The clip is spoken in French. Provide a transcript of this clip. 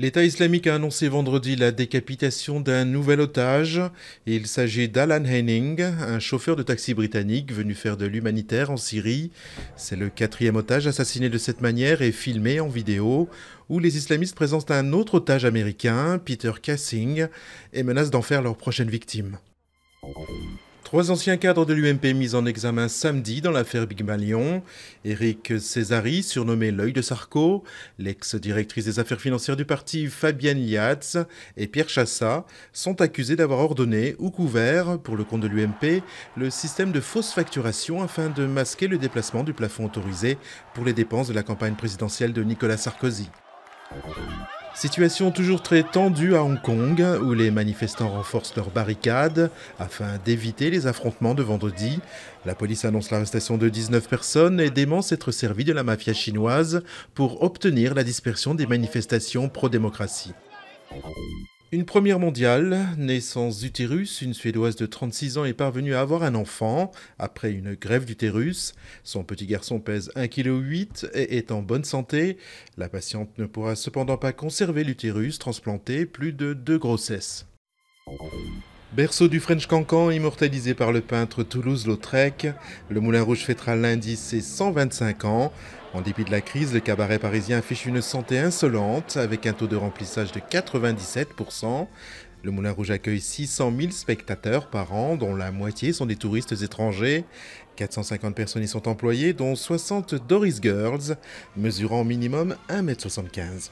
L'État islamique a annoncé vendredi la décapitation d'un nouvel otage. Il s'agit d'Alan Henning, un chauffeur de taxi britannique venu faire de l'humanitaire en Syrie. C'est le quatrième otage assassiné de cette manière et filmé en vidéo, où les islamistes présentent un autre otage américain, Peter Cassing, et menacent d'en faire leur prochaine victime. Trois anciens cadres de l'UMP mis en examen samedi dans l'affaire Big Malion. Éric Césari, surnommé l'œil de Sarko, l'ex-directrice des affaires financières du parti Fabienne Liatz et Pierre Chassa sont accusés d'avoir ordonné ou couvert, pour le compte de l'UMP, le système de fausse facturation afin de masquer le déplacement du plafond autorisé pour les dépenses de la campagne présidentielle de Nicolas Sarkozy. Situation toujours très tendue à Hong Kong, où les manifestants renforcent leurs barricades afin d'éviter les affrontements de vendredi. La police annonce l'arrestation de 19 personnes et dément s'être servi de la mafia chinoise pour obtenir la dispersion des manifestations pro-démocratie. Une première mondiale, naissance sans utérus, une Suédoise de 36 ans est parvenue à avoir un enfant après une grève d'utérus. Son petit garçon pèse 1,8 kg et est en bonne santé. La patiente ne pourra cependant pas conserver l'utérus transplanté plus de deux grossesses. Berceau du French Cancan, immortalisé par le peintre Toulouse-Lautrec, le Moulin Rouge fêtera lundi ses 125 ans. En dépit de la crise, le cabaret parisien affiche une santé insolente avec un taux de remplissage de 97%. Le Moulin Rouge accueille 600 000 spectateurs par an, dont la moitié sont des touristes étrangers. 450 personnes y sont employées, dont 60 Doris Girls, mesurant au minimum 1m75.